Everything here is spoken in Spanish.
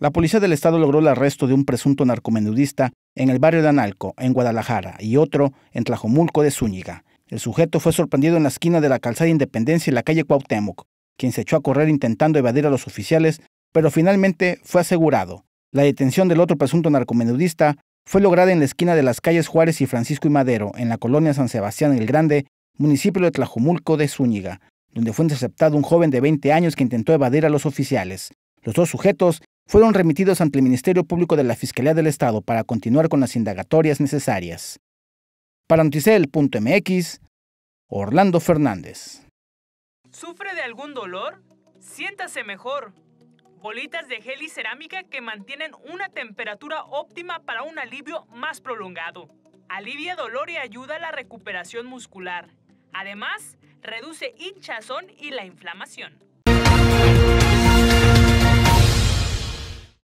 La policía del estado logró el arresto de un presunto narcomenudista en el barrio de Analco, en Guadalajara, y otro en Tlajomulco de Zúñiga. El sujeto fue sorprendido en la esquina de la calzada Independencia y la calle Cuauhtémoc, quien se echó a correr intentando evadir a los oficiales, pero finalmente fue asegurado. La detención del otro presunto narcomenudista fue lograda en la esquina de las calles Juárez y Francisco y Madero, en la colonia San Sebastián el Grande, municipio de Tlajomulco de Zúñiga, donde fue interceptado un joven de 20 años que intentó evadir a los oficiales. Los dos sujetos fueron remitidos ante el Ministerio Público de la Fiscalía del Estado para continuar con las indagatorias necesarias. Para noticel.mx, Orlando Fernández. ¿Sufre de algún dolor? Siéntase mejor. Bolitas de gel y cerámica que mantienen una temperatura óptima para un alivio más prolongado. Alivia dolor y ayuda a la recuperación muscular. Además, reduce hinchazón y la inflamación.